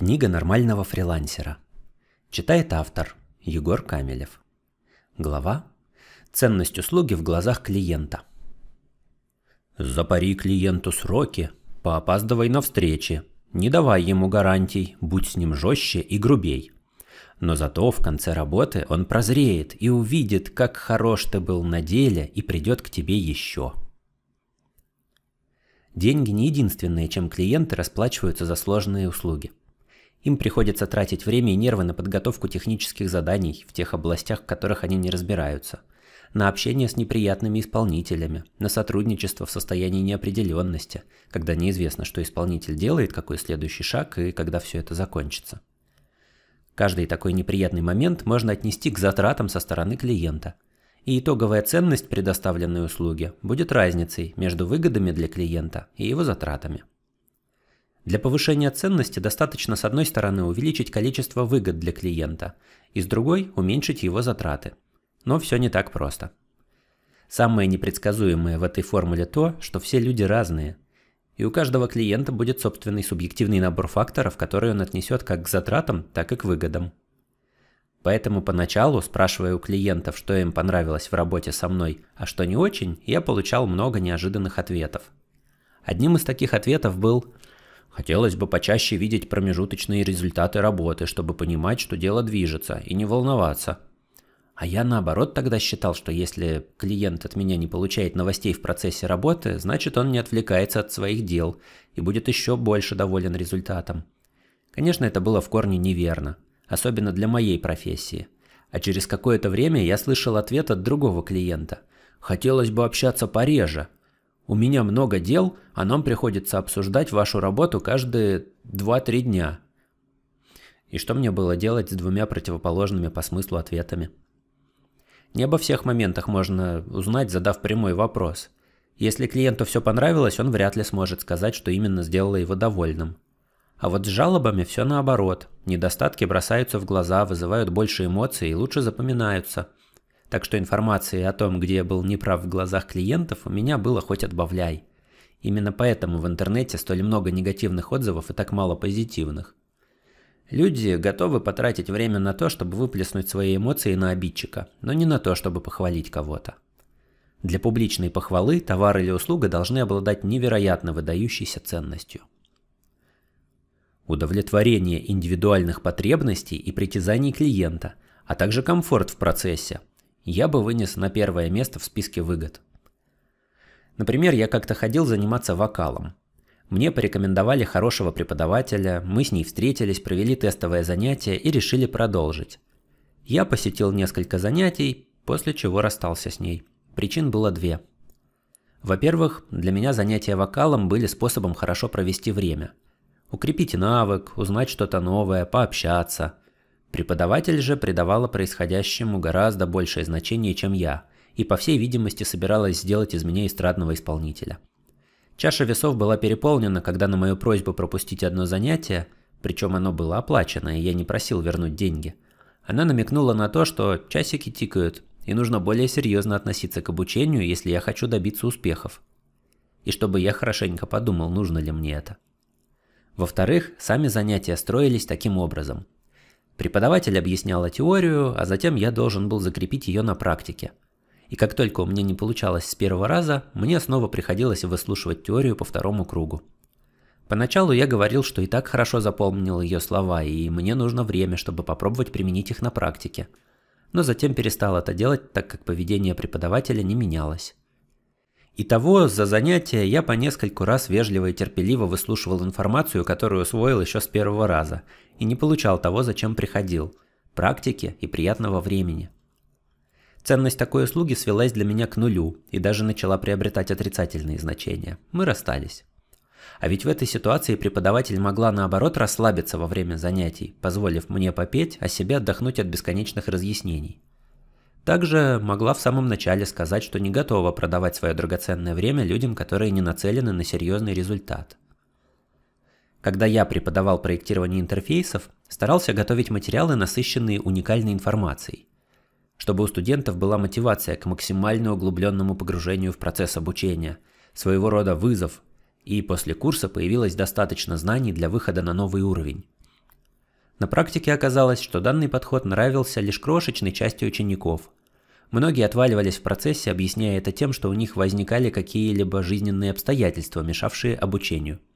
Книга нормального фрилансера. Читает автор Егор Камелев. Глава «Ценность услуги в глазах клиента». «Запари клиенту сроки, поопаздывай на встречи, не давай ему гарантий, будь с ним жестче и грубей. Но зато в конце работы он прозреет и увидит, как хорош ты был на деле и придет к тебе еще». Деньги не единственное, чем клиенты расплачиваются за сложные услуги – им приходится тратить время и нервы на подготовку технических заданий в тех областях, в которых они не разбираются, на общение с неприятными исполнителями, на сотрудничество в состоянии неопределенности, когда неизвестно, что исполнитель делает, какой следующий шаг и когда все это закончится. Каждый такой неприятный момент можно отнести к затратам со стороны клиента. И итоговая ценность предоставленной услуги будет разницей между выгодами для клиента и его затратами. Для повышения ценности достаточно с одной стороны увеличить количество выгод для клиента, и с другой – уменьшить его затраты. Но все не так просто. Самое непредсказуемое в этой формуле то, что все люди разные, и у каждого клиента будет собственный субъективный набор факторов, которые он отнесет как к затратам, так и к выгодам. Поэтому поначалу, спрашивая у клиентов, что им понравилось в работе со мной, а что не очень, я получал много неожиданных ответов. Одним из таких ответов был – Хотелось бы почаще видеть промежуточные результаты работы, чтобы понимать, что дело движется, и не волноваться. А я наоборот тогда считал, что если клиент от меня не получает новостей в процессе работы, значит он не отвлекается от своих дел и будет еще больше доволен результатом. Конечно, это было в корне неверно, особенно для моей профессии. А через какое-то время я слышал ответ от другого клиента. «Хотелось бы общаться пореже», у меня много дел, а нам приходится обсуждать вашу работу каждые 2-3 дня. И что мне было делать с двумя противоположными по смыслу ответами? Не обо всех моментах можно узнать, задав прямой вопрос. Если клиенту все понравилось, он вряд ли сможет сказать, что именно сделало его довольным. А вот с жалобами все наоборот. Недостатки бросаются в глаза, вызывают больше эмоций и лучше запоминаются – так что информации о том, где я был неправ в глазах клиентов, у меня было хоть отбавляй. Именно поэтому в интернете столь много негативных отзывов и так мало позитивных. Люди готовы потратить время на то, чтобы выплеснуть свои эмоции на обидчика, но не на то, чтобы похвалить кого-то. Для публичной похвалы товар или услуга должны обладать невероятно выдающейся ценностью. Удовлетворение индивидуальных потребностей и притязаний клиента, а также комфорт в процессе я бы вынес на первое место в списке выгод. Например, я как-то ходил заниматься вокалом. Мне порекомендовали хорошего преподавателя, мы с ней встретились, провели тестовое занятие и решили продолжить. Я посетил несколько занятий, после чего расстался с ней. Причин было две. Во-первых, для меня занятия вокалом были способом хорошо провести время. Укрепить навык, узнать что-то новое, пообщаться – Преподаватель же придавала происходящему гораздо большее значение, чем я, и, по всей видимости, собиралась сделать из меня эстрадного исполнителя. Чаша весов была переполнена, когда на мою просьбу пропустить одно занятие, причем оно было оплачено, и я не просил вернуть деньги, она намекнула на то, что часики тикают, и нужно более серьезно относиться к обучению, если я хочу добиться успехов. И чтобы я хорошенько подумал, нужно ли мне это. Во-вторых, сами занятия строились таким образом – Преподаватель объясняла теорию, а затем я должен был закрепить ее на практике. И как только у меня не получалось с первого раза, мне снова приходилось выслушивать теорию по второму кругу. Поначалу я говорил, что и так хорошо запомнил ее слова, и мне нужно время, чтобы попробовать применить их на практике. Но затем перестал это делать, так как поведение преподавателя не менялось. Итого, за занятия я по нескольку раз вежливо и терпеливо выслушивал информацию, которую усвоил еще с первого раза, и не получал того, зачем приходил – практики и приятного времени. Ценность такой услуги свелась для меня к нулю и даже начала приобретать отрицательные значения. Мы расстались. А ведь в этой ситуации преподаватель могла наоборот расслабиться во время занятий, позволив мне попеть, а себе отдохнуть от бесконечных разъяснений. Также могла в самом начале сказать, что не готова продавать свое драгоценное время людям, которые не нацелены на серьезный результат – когда я преподавал проектирование интерфейсов, старался готовить материалы, насыщенные уникальной информацией, чтобы у студентов была мотивация к максимально углубленному погружению в процесс обучения, своего рода вызов, и после курса появилось достаточно знаний для выхода на новый уровень. На практике оказалось, что данный подход нравился лишь крошечной части учеников. Многие отваливались в процессе, объясняя это тем, что у них возникали какие-либо жизненные обстоятельства, мешавшие обучению –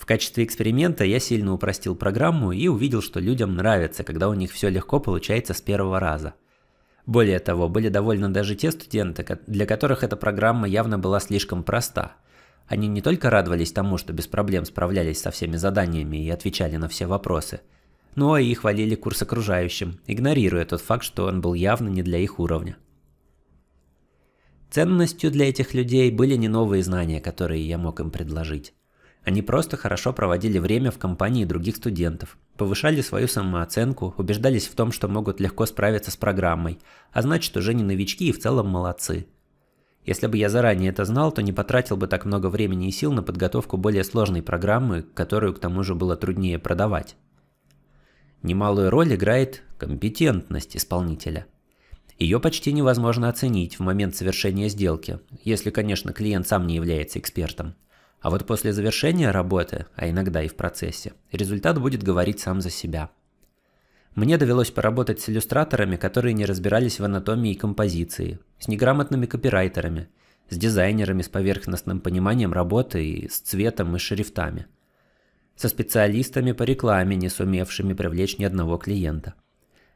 в качестве эксперимента я сильно упростил программу и увидел, что людям нравится, когда у них все легко получается с первого раза. Более того, были довольны даже те студенты, для которых эта программа явно была слишком проста. Они не только радовались тому, что без проблем справлялись со всеми заданиями и отвечали на все вопросы, но и хвалили курс окружающим, игнорируя тот факт, что он был явно не для их уровня. Ценностью для этих людей были не новые знания, которые я мог им предложить. Они просто хорошо проводили время в компании других студентов, повышали свою самооценку, убеждались в том, что могут легко справиться с программой, а значит уже не новички и в целом молодцы. Если бы я заранее это знал, то не потратил бы так много времени и сил на подготовку более сложной программы, которую к тому же было труднее продавать. Немалую роль играет компетентность исполнителя. Ее почти невозможно оценить в момент совершения сделки, если, конечно, клиент сам не является экспертом – а вот после завершения работы, а иногда и в процессе, результат будет говорить сам за себя. Мне довелось поработать с иллюстраторами, которые не разбирались в анатомии и композиции, с неграмотными копирайтерами, с дизайнерами с поверхностным пониманием работы и с цветом и шрифтами, со специалистами по рекламе, не сумевшими привлечь ни одного клиента.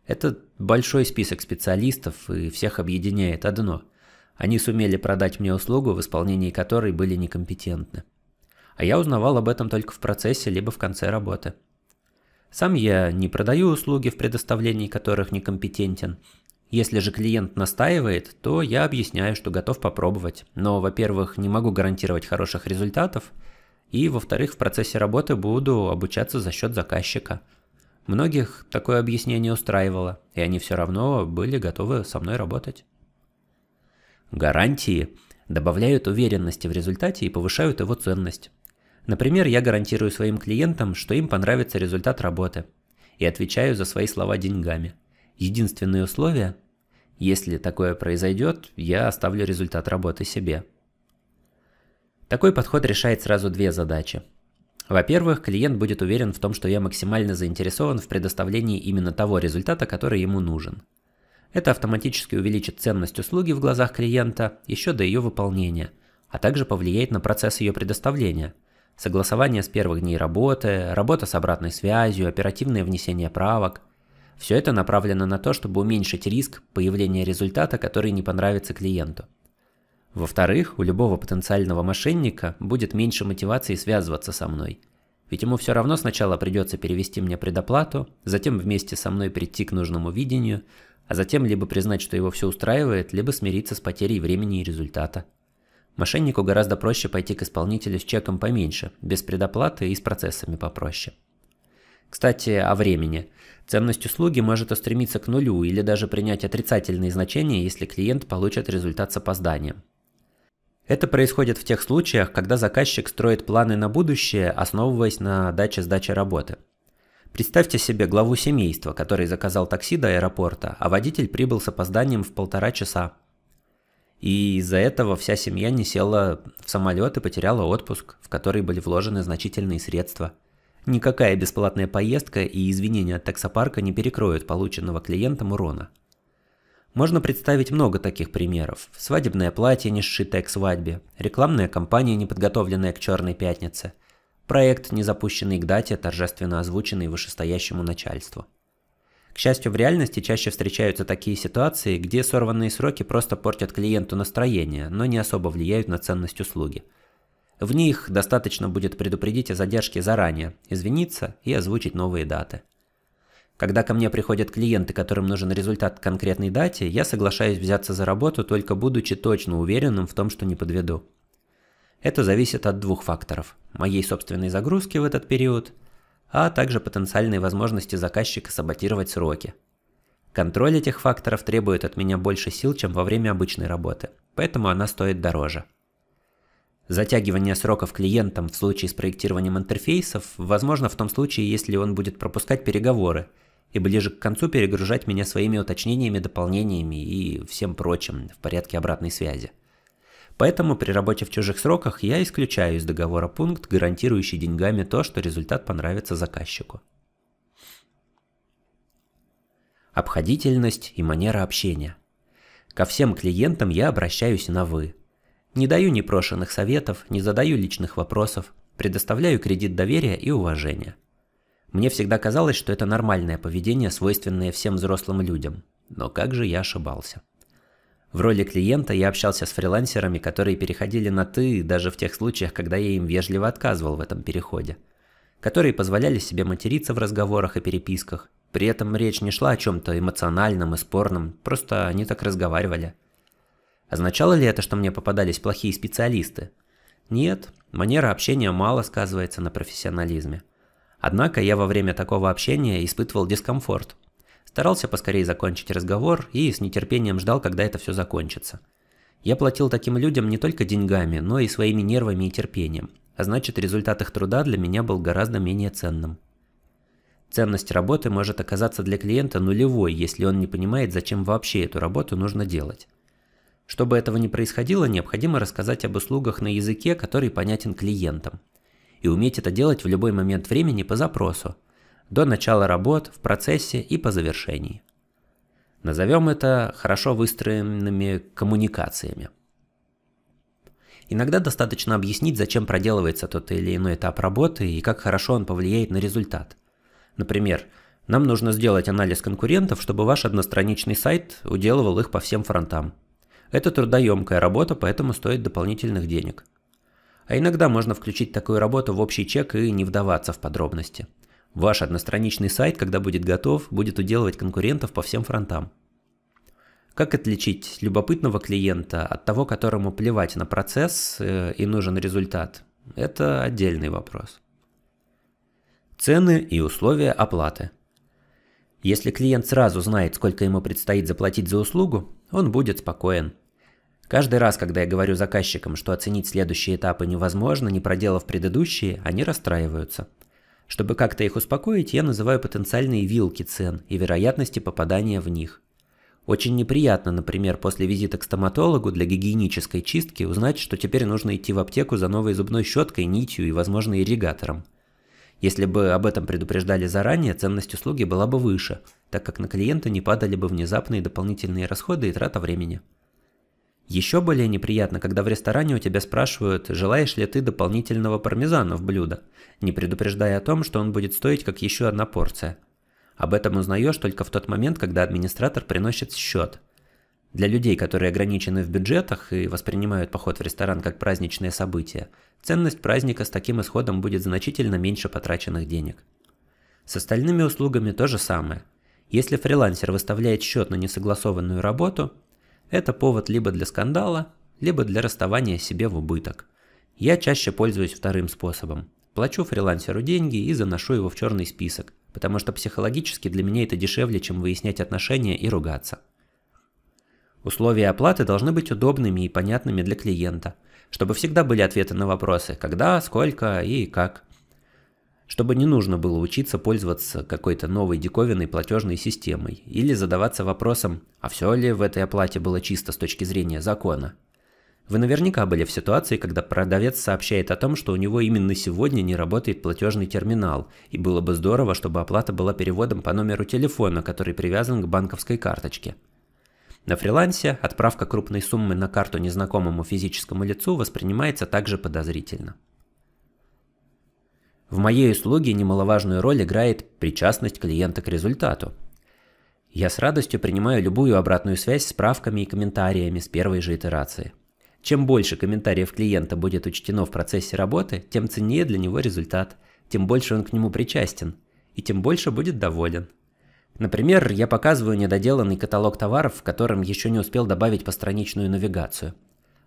Это большой список специалистов и всех объединяет одно – они сумели продать мне услугу, в исполнении которой были некомпетентны а я узнавал об этом только в процессе, либо в конце работы. Сам я не продаю услуги, в предоставлении которых некомпетентен. Если же клиент настаивает, то я объясняю, что готов попробовать, но, во-первых, не могу гарантировать хороших результатов, и, во-вторых, в процессе работы буду обучаться за счет заказчика. Многих такое объяснение устраивало, и они все равно были готовы со мной работать. Гарантии добавляют уверенности в результате и повышают его ценность. Например, я гарантирую своим клиентам, что им понравится результат работы. И отвечаю за свои слова деньгами. Единственное условие – если такое произойдет, я оставлю результат работы себе. Такой подход решает сразу две задачи. Во-первых, клиент будет уверен в том, что я максимально заинтересован в предоставлении именно того результата, который ему нужен. Это автоматически увеличит ценность услуги в глазах клиента еще до ее выполнения, а также повлияет на процесс ее предоставления – Согласование с первых дней работы, работа с обратной связью, оперативное внесение правок. Все это направлено на то, чтобы уменьшить риск появления результата, который не понравится клиенту. Во-вторых, у любого потенциального мошенника будет меньше мотивации связываться со мной. Ведь ему все равно сначала придется перевести мне предоплату, затем вместе со мной прийти к нужному видению, а затем либо признать, что его все устраивает, либо смириться с потерей времени и результата. Мошеннику гораздо проще пойти к исполнителю с чеком поменьше, без предоплаты и с процессами попроще. Кстати, о времени. Ценность услуги может устремиться к нулю или даже принять отрицательные значения, если клиент получит результат с опозданием. Это происходит в тех случаях, когда заказчик строит планы на будущее, основываясь на даче сдачи работы. Представьте себе главу семейства, который заказал такси до аэропорта, а водитель прибыл с опозданием в полтора часа. И из-за этого вся семья не села в самолет и потеряла отпуск, в который были вложены значительные средства. Никакая бесплатная поездка и извинения от таксопарка не перекроют полученного клиентам урона. Можно представить много таких примеров. Свадебное платье, не сшитое к свадьбе, рекламная кампания, не подготовленная к черной пятнице, проект, не запущенный к дате, торжественно озвученный вышестоящему начальству. К счастью, в реальности чаще встречаются такие ситуации, где сорванные сроки просто портят клиенту настроение, но не особо влияют на ценность услуги. В них достаточно будет предупредить о задержке заранее, извиниться и озвучить новые даты. Когда ко мне приходят клиенты, которым нужен результат к конкретной дате, я соглашаюсь взяться за работу, только будучи точно уверенным в том, что не подведу. Это зависит от двух факторов – моей собственной загрузки в этот период – а также потенциальные возможности заказчика саботировать сроки. Контроль этих факторов требует от меня больше сил, чем во время обычной работы, поэтому она стоит дороже. Затягивание сроков клиентам в случае с проектированием интерфейсов возможно в том случае, если он будет пропускать переговоры и ближе к концу перегружать меня своими уточнениями, дополнениями и всем прочим в порядке обратной связи. Поэтому при работе в чужих сроках я исключаю из договора пункт, гарантирующий деньгами то, что результат понравится заказчику. Обходительность и манера общения. Ко всем клиентам я обращаюсь на «вы». Не даю непрошенных советов, не задаю личных вопросов, предоставляю кредит доверия и уважения. Мне всегда казалось, что это нормальное поведение, свойственное всем взрослым людям. Но как же я ошибался. В роли клиента я общался с фрилансерами, которые переходили на «ты» даже в тех случаях, когда я им вежливо отказывал в этом переходе. Которые позволяли себе материться в разговорах и переписках. При этом речь не шла о чем-то эмоциональном и спорном, просто они так разговаривали. Означало ли это, что мне попадались плохие специалисты? Нет, манера общения мало сказывается на профессионализме. Однако я во время такого общения испытывал дискомфорт – Старался поскорее закончить разговор и с нетерпением ждал, когда это все закончится. Я платил таким людям не только деньгами, но и своими нервами и терпением, а значит результат их труда для меня был гораздо менее ценным. Ценность работы может оказаться для клиента нулевой, если он не понимает, зачем вообще эту работу нужно делать. Чтобы этого не происходило, необходимо рассказать об услугах на языке, который понятен клиентам. И уметь это делать в любой момент времени по запросу, до начала работ, в процессе и по завершении. Назовем это хорошо выстроенными коммуникациями. Иногда достаточно объяснить, зачем проделывается тот или иной этап работы и как хорошо он повлияет на результат. Например, нам нужно сделать анализ конкурентов, чтобы ваш одностраничный сайт уделывал их по всем фронтам. Это трудоемкая работа, поэтому стоит дополнительных денег. А иногда можно включить такую работу в общий чек и не вдаваться в подробности – Ваш одностраничный сайт, когда будет готов, будет уделывать конкурентов по всем фронтам. Как отличить любопытного клиента от того, которому плевать на процесс э, и нужен результат? Это отдельный вопрос. Цены и условия оплаты. Если клиент сразу знает, сколько ему предстоит заплатить за услугу, он будет спокоен. Каждый раз, когда я говорю заказчикам, что оценить следующие этапы невозможно, не проделав предыдущие, они расстраиваются – чтобы как-то их успокоить, я называю потенциальные вилки цен и вероятности попадания в них. Очень неприятно, например, после визита к стоматологу для гигиенической чистки узнать, что теперь нужно идти в аптеку за новой зубной щеткой, нитью и, возможно, ирригатором. Если бы об этом предупреждали заранее, ценность услуги была бы выше, так как на клиента не падали бы внезапные дополнительные расходы и трата времени. Еще более неприятно, когда в ресторане у тебя спрашивают, желаешь ли ты дополнительного пармезана в блюдо, не предупреждая о том, что он будет стоить как еще одна порция. Об этом узнаешь только в тот момент, когда администратор приносит счет. Для людей, которые ограничены в бюджетах и воспринимают поход в ресторан как праздничное событие, ценность праздника с таким исходом будет значительно меньше потраченных денег. С остальными услугами то же самое. Если фрилансер выставляет счет на несогласованную работу – это повод либо для скандала, либо для расставания себе в убыток. Я чаще пользуюсь вторым способом. Плачу фрилансеру деньги и заношу его в черный список, потому что психологически для меня это дешевле, чем выяснять отношения и ругаться. Условия оплаты должны быть удобными и понятными для клиента, чтобы всегда были ответы на вопросы «когда», «сколько» и «как» чтобы не нужно было учиться пользоваться какой-то новой диковинной платежной системой или задаваться вопросом, а все ли в этой оплате было чисто с точки зрения закона. Вы наверняка были в ситуации, когда продавец сообщает о том, что у него именно сегодня не работает платежный терминал, и было бы здорово, чтобы оплата была переводом по номеру телефона, который привязан к банковской карточке. На фрилансе отправка крупной суммы на карту незнакомому физическому лицу воспринимается также подозрительно. В моей услуге немаловажную роль играет причастность клиента к результату. Я с радостью принимаю любую обратную связь с справками и комментариями с первой же итерации. Чем больше комментариев клиента будет учтено в процессе работы, тем ценнее для него результат, тем больше он к нему причастен, и тем больше будет доволен. Например, я показываю недоделанный каталог товаров, в котором еще не успел добавить постраничную навигацию.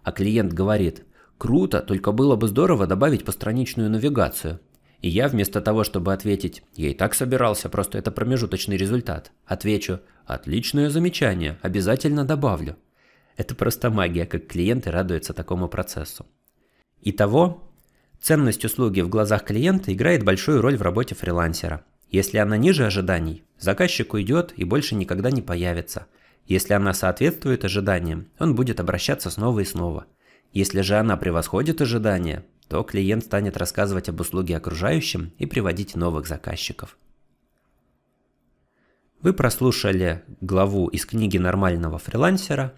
А клиент говорит, круто, только было бы здорово добавить постраничную навигацию. И я вместо того, чтобы ответить «я и так собирался, просто это промежуточный результат», отвечу «отличное замечание, обязательно добавлю». Это просто магия, как клиенты радуются такому процессу. Итого, ценность услуги в глазах клиента играет большую роль в работе фрилансера. Если она ниже ожиданий, заказчик уйдет и больше никогда не появится. Если она соответствует ожиданиям, он будет обращаться снова и снова. Если же она превосходит ожидания, то клиент станет рассказывать об услуге окружающим и приводить новых заказчиков. Вы прослушали главу из книги нормального фрилансера.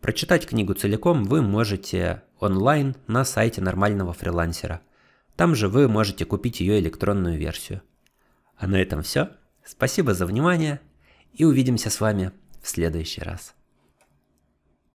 Прочитать книгу целиком вы можете онлайн на сайте нормального фрилансера. Там же вы можете купить ее электронную версию. А на этом все. Спасибо за внимание и увидимся с вами в следующий раз.